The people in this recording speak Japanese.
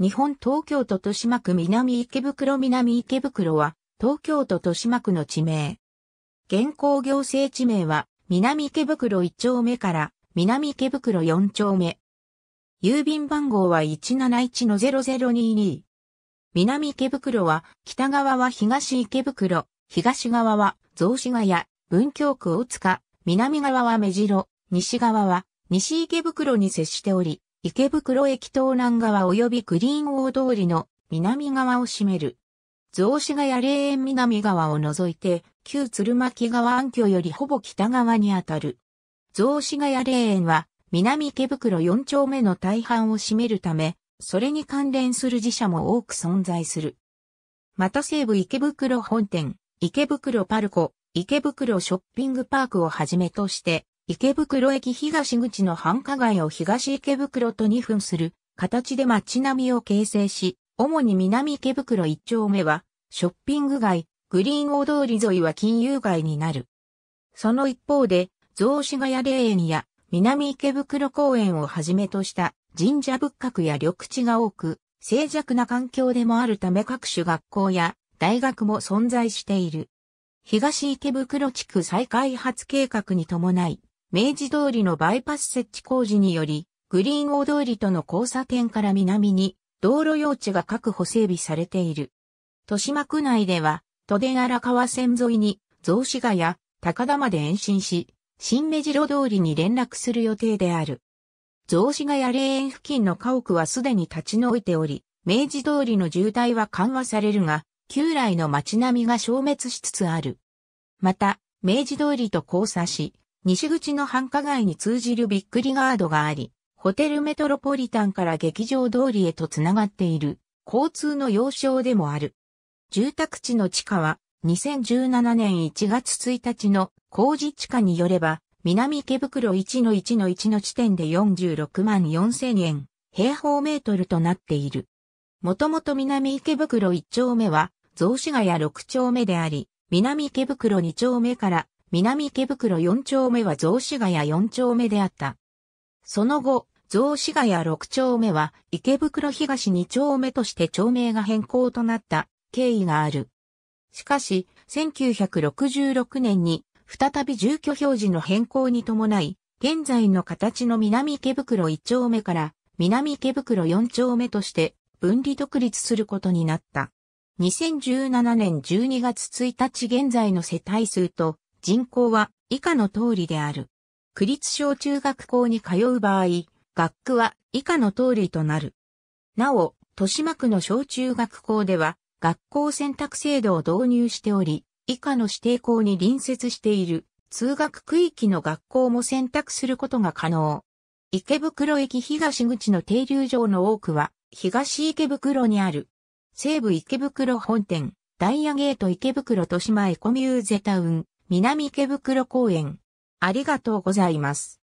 日本東京都豊島区南池袋南池袋は、東京都豊島区の地名。現行行政地名は、南池袋1丁目から南池袋4丁目。郵便番号は171-0022。南池袋は、北側は東池袋、東側は雑司ヶ谷、文京区大塚、南側は目白、西側は西池袋に接しており、池袋駅東南側及びグリーン大通りの南側を占める。雑司ヶ谷霊園南側を除いて、旧鶴巻川暗渠よりほぼ北側にあたる。雑司ヶ谷霊園は、南池袋4丁目の大半を占めるため、それに関連する寺社も多く存在する。また西武池袋本店、池袋パルコ、池袋ショッピングパークをはじめとして、池袋駅東口の繁華街を東池袋と2分する形で街並みを形成し、主に南池袋1丁目はショッピング街、グリーン大通り沿いは金融街になる。その一方で、雑司ヶ谷霊園や南池袋公園をはじめとした神社仏閣や緑地が多く、静寂な環境でもあるため各種学校や大学も存在している。東池袋地区再開発計画に伴い、明治通りのバイパス設置工事により、グリーン大通りとの交差点から南に、道路用地が確保整備されている。豊島区内では、都電荒川線沿いに、雑司ヶ谷、高田まで延伸し、新目白通りに連絡する予定である。雑司ヶ谷霊園付近の家屋はすでに立ち退いており、明治通りの渋滞は緩和されるが、旧来の街並みが消滅しつつある。また、明治通りと交差し、西口の繁華街に通じるビックリガードがあり、ホテルメトロポリタンから劇場通りへとつながっている、交通の要衝でもある。住宅地の地下は、2017年1月1日の工事地下によれば、南池袋1の1の1の地点で46万4千円、平方メートルとなっている。もともと南池袋1丁目は、雑司ヶ谷6丁目であり、南池袋2丁目から南池袋4丁目は雑司ヶ谷4丁目であった。その後、雑司ヶ谷6丁目は池袋東2丁目として町名が変更となった経緯がある。しかし、1966年に再び住居表示の変更に伴い、現在の形の南池袋1丁目から南池袋4丁目として分離独立することになった。2017年12月1日現在の世帯数と人口は以下の通りである。区立小中学校に通う場合、学区は以下の通りとなる。なお、豊島区の小中学校では、学校選択制度を導入しており、以下の指定校に隣接している通学区域の学校も選択することが可能。池袋駅東口の停留場の多くは、東池袋にある。西武池袋本店、ダイヤゲート池袋豊島エコミューゼタウン、南池袋公園。ありがとうございます。